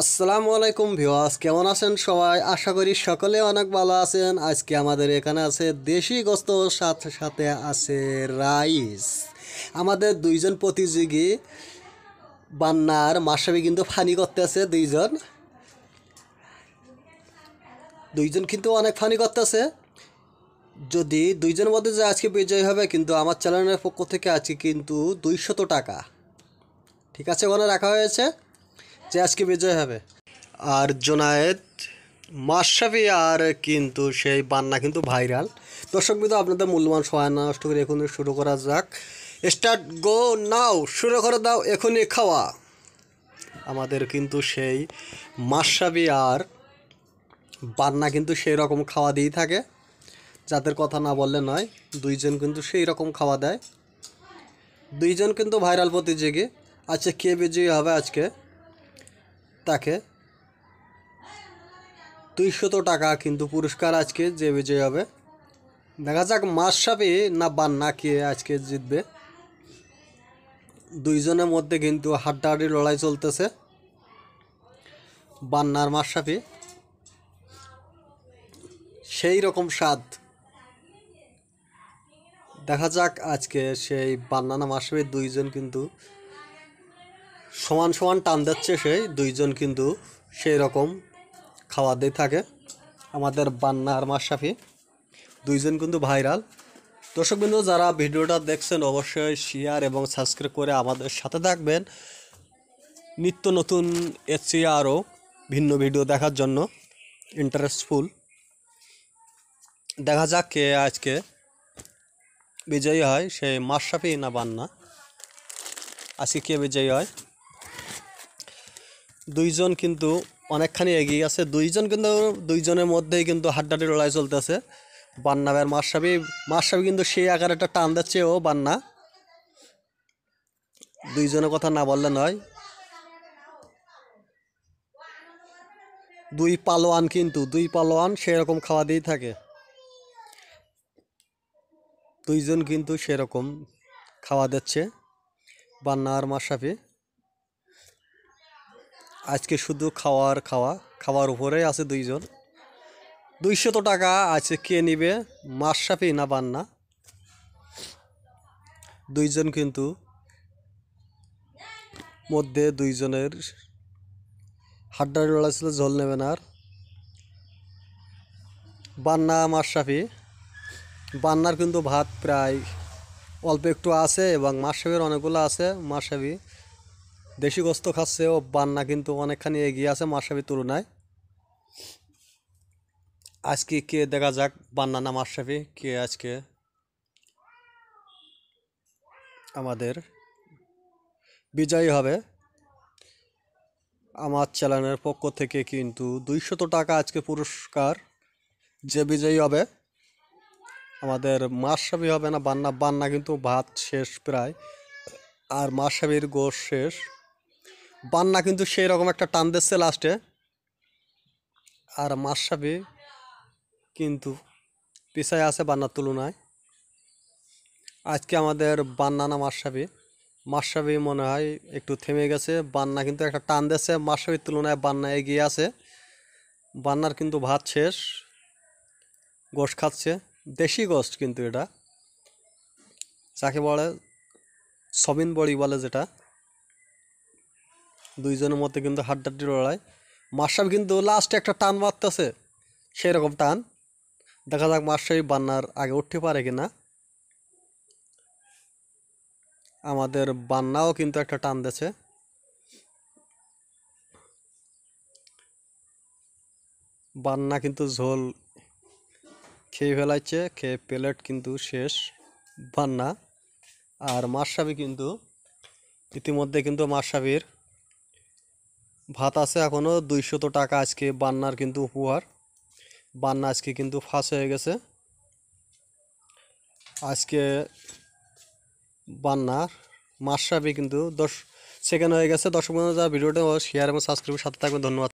আসসালামু আলাইকুম ভিওয়াস কেমন আছেন সবাই আশা করি সকলে অনেক ভালো আছেন আজকে আমাদের এখানে আছে দেশি গোস্ত সাথে সাথে আছে রাইস আমাদের দুইজন প্রতিযোগী বান্নার মাসাবি কিন্তু ফানি করতে আছে দুইজন দুইজন কিন্তু অনেক ফানি করতে আছে যদি দুইজনের মধ্যে যে আজকে বিজয় হবে কিন্তু আমার চ্যানেলের পক্ষ থেকে আজকে কিন্তু দুইশত টাকা ঠিক আছে ওখানে রাখা হয়েছে যে আজকে বিজয় হবে আর জোনায়েদ মাসাফি আর কিন্তু সেই বান্না কিন্তু ভাইরাল দর্শক বিন্দু আপনাদের মূল্যবান সহায় নষ্ট করে এখনই শুরু করা যাক স্টার্ট গো নাও শুরু করে দাও এখনই খাওয়া আমাদের কিন্তু সেই মাসাবি আর বান্না কিন্তু সেই রকম খাওয়া দিয়ে থাকে যাদের কথা না বললে নয় দুইজন কিন্তু সেই রকম খাওয়া দেয় দুইজন কিন্তু ভাইরাল প্রতিযোগী আচ্ছা কে বিজয়ী হবে আজকে তাকে দুইশত টাকা কিন্তু পুরস্কার আজকে যে বিজয় হবে দেখা যাক মাসসাপে না বান না কে আজকে জিতবে দুইজনের মধ্যে কিন্তু হাড্ডাহাড্ডি লড়াই চলতেছে বান্নার মাসসাপি সেই রকম স্বাদ দেখা যাক আজকে সেই বান্না না দুইজন কিন্তু সমান সমান টান যাচ্ছে সেই দুইজন কিন্তু সেই রকম খাওয়া দিয়ে থাকে আমাদের বান্না আর মাসাফি দুইজন কিন্তু ভাইরাল দর্শকবৃন্দ যারা ভিডিওটা দেখছেন অবশ্যই শেয়ার এবং সাবস্ক্রাইব করে আমাদের সাথে থাকবেন নিত্য নতুন এসি আরও ভিন্ন ভিডিও দেখার জন্য ইন্টারেস্টফুল দেখা যাক কে আজকে বিজয়ী হয় সেই মাসাফি না বান্না আজকে কে বিজয়ী হয় দুইজন কিন্তু অনেকখানি এগিয়ে আছে দুইজন কিন্তু দুইজনের মধ্যেই কিন্তু হাড্ডাটি লড়াই চলতেছে বান্না আর মাসাবি মাসাবি কিন্তু সেই আকারে একটা টান দিচ্ছে ও বান্না দুইজনের কথা না বললে নয় দুই পালোয়ান কিন্তু দুই পালোয়ান সেরকম খাওয়া দিয়ে থাকে দুইজন কিন্তু সেরকম খাওয়া দিচ্ছে বান্না আর মাসাফি আজকে শুধু খাওয়ার খাওয়া খাওয়ার উপরে আছে দুইজন দুইশত টাকা আছে কে নিবে মাসসাপি না বান্না দুইজন কিন্তু মধ্যে দুইজনের হাড্ডার বেলা ছিল জল নেবেন আর বান্না মাসাফি বান্নার কিন্তু ভাত প্রায় অল্প একটু আছে এবং মাসাফির অনেকগুলো আছে মাসরাফি দেশি গোস্ত খাচ্ছে ও বান্না কিন্তু অনেকখানি এগিয়ে আছে মাসাফির তুলনায় আজকে কে দেখা যাক বান্না না মাসাফি কে আজকে আমাদের বিজয়ী হবে আমার চ্যানেলের পক্ষ থেকে কিন্তু দুইশত টাকা আজকে পুরস্কার যে বিজয়ী হবে আমাদের মাসাবি হবে না বান্না বান্না কিন্তু ভাত শেষ প্রায় আর মাসাবির গোষ শেষ বান্না কিন্তু সেই রকম একটা টান দিচ্ছে লাস্টে আর মাসাবি কিন্তু পিছায় আছে বান্নার তুলনায় আজকে আমাদের বান্না না মাসাবি মাসাবি মনে হয় একটু থেমে গেছে বান্না কিন্তু একটা টান দিচ্ছে মাসাবির তুলনায় বান্না এগিয়ে আছে বান্নার কিন্তু ভাত শেষ গোশ খাচ্ছে দেশি গোস্ট কিন্তু এটা যাকে বলে সবিন বড়ি বলে যেটা দুইজনের মধ্যে কিন্তু হাড্ডাহাড্ডি লড়াই মাসাব কিন্তু লাস্টে একটা টান মারতেছে সেই রকম টান দেখা যাক মাসাবি বান্নার আগে উঠতে পারে কিনা আমাদের বান্নাও কিন্তু একটা টান দিয়েছে বান্না কিন্তু ঝোল খেয়ে ফেলাইছে খেয়ে প্লেট কিন্তু শেষ বান্না আর মাসাবি কিন্তু ইতিমধ্যে কিন্তু মাসাবির ভাত আছে এখনও দুইশত টাকা আজকে বান্নার কিন্তু উপহার বান্না আজকে কিন্তু ফাঁস হয়ে গেছে আজকে বান্নার মাসরাবি কিন্তু দশ সেকেন্ড হয়ে গেছে দশ পনেরো যা ভিডিওটা শেয়ার এবং সাবস্ক্রাইবের সাথে থাকবে ধন্যবাদ